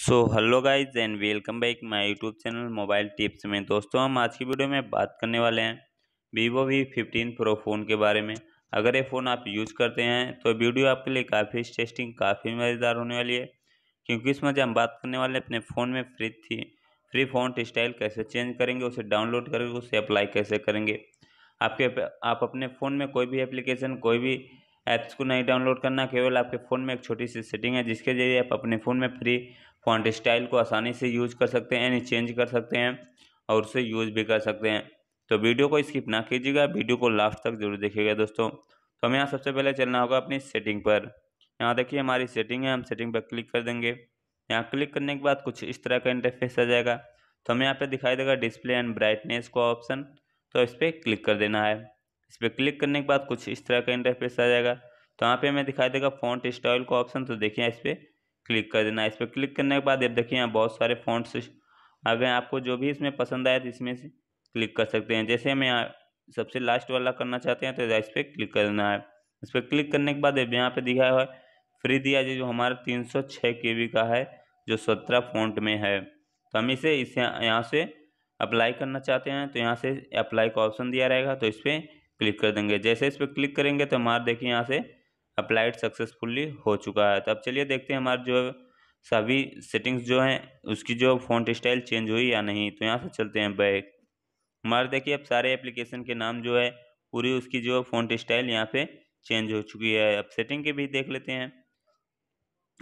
so hello guys and welcome back my YouTube channel mobile tips में दोस्तों हम आज की वीडियो में बात करने वाले हैं Vivo V fifteen pro phone के बारे में अगर ये फ़ोन आप यूज़ करते हैं तो वीडियो आपके लिए काफ़ी स्टेस्टिंग काफ़ी मज़ेदार होने वाली है क्योंकि इसमें जो हम बात करने वाले अपने फ़ोन में फ्री थी फ्री फ़ोन स्टाइल कैसे चेंज करेंगे उसे डाउनलोड करके उसे अप्लाई कैसे करेंगे आपके आप अपने फ़ोन में कोई भी एप्लीकेशन कोई भी ऐप्स को नहीं डाउनलोड करना केवल आपके फ़ोन में एक छोटी सी सेटिंग है जिसके जरिए आप अपने फ़ोन में फ्री फॉन्ट स्टाइल को आसानी से यूज कर सकते हैं यानी चेंज कर सकते हैं और उसे यूज भी कर सकते हैं तो वीडियो को स्किप ना कीजिएगा वीडियो को लास्ट तक जरूर देखिएगा दोस्तों तो हमें यहाँ सबसे पहले चलना होगा अपनी सेटिंग पर यहाँ देखिए हमारी सेटिंग है हम सेटिंग पर क्लिक कर देंगे यहाँ क्लिक करने के बाद कुछ इस तरह का इंटरफेस आ जाएगा तो हमें यहाँ पे दिखाई देगा डिस्प्ले एंड ब्राइटनेस का ऑप्शन तो इस पर क्लिक कर देना है इस पर क्लिक करने के बाद कुछ इस तरह का इंटरफेस आ जाएगा तो यहाँ पे हमें दिखाई देगा फॉन्ट स्टाइल का ऑप्शन तो देखिए इस पर क्लिक कर देना इस पर क्लिक करने के बाद अब देखिए यहाँ बहुत सारे फॉन्ट्स आ गए आपको जो भी इसमें पसंद आए तो इसमें से क्लिक कर सकते हैं जैसे हम यहाँ सबसे लास्ट वाला करना चाहते हैं तो इस पर क्लिक कर देना है इस पर क्लिक करने के बाद अब यहाँ पर दिखाया हुआ है फ्री दिया जो हमारा तीन सौ छः का है जो सत्रह फॉन्ट में है तो हम इसे इसे यहाँ से अप्लाई करना चाहते हैं तो यहाँ से अप्लाई का ऑप्शन दिया रहेगा तो इस पर क्लिक कर देंगे जैसे इस पर क्लिक करेंगे तो हमारे देखिए यहाँ से अप्लाइड सक्सेसफुली हो चुका है तो अब चलिए देखते हैं हमारे जो सभी सेटिंग्स जो हैं उसकी जो फ़ॉन्ट स्टाइल चेंज हुई या नहीं तो यहाँ से चलते हैं बैक हमारे देखिए अब सारे एप्लीकेशन के नाम जो है पूरी उसकी जो फ़ॉन्ट स्टाइल यहाँ पे चेंज हो चुकी है अब सेटिंग के भी देख लेते हैं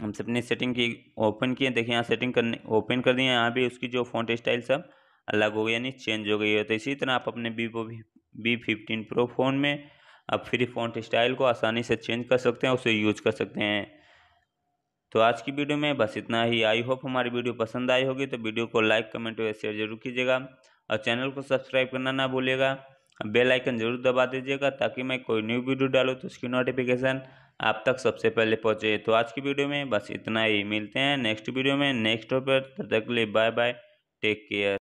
हम ने सेटिंग की ओपन किए देखिए यहाँ सेटिंग करने ओपन कर दिए यहाँ भी उसकी जो फ़ॉन्ट स्टाइल सब अलग हो गई यानी चेंज हो गई है तो इसी तरह आप अपने Vivo V fifteen pro phone में आप फ्री फॉन्ट स्टाइल को आसानी से चेंज कर सकते हैं उसे यूज कर सकते हैं तो आज की वीडियो में बस इतना ही आई होप हमारी वीडियो पसंद आई होगी तो वीडियो को लाइक कमेंट और शेयर जरूर कीजिएगा और चैनल को सब्सक्राइब करना ना भूलिएगा बेल आइकन जरूर दबा दीजिएगा ताकि मैं कोई न्यू वीडियो डालूँ तो उसकी नोटिफिकेशन आप तक सबसे पहले पहुँचे तो आज की वीडियो में बस इतना ही मिलते हैं नेक्स्ट वीडियो में नेक्स्ट टॉपिक तब तक के लिए बाय बाय टेक केयर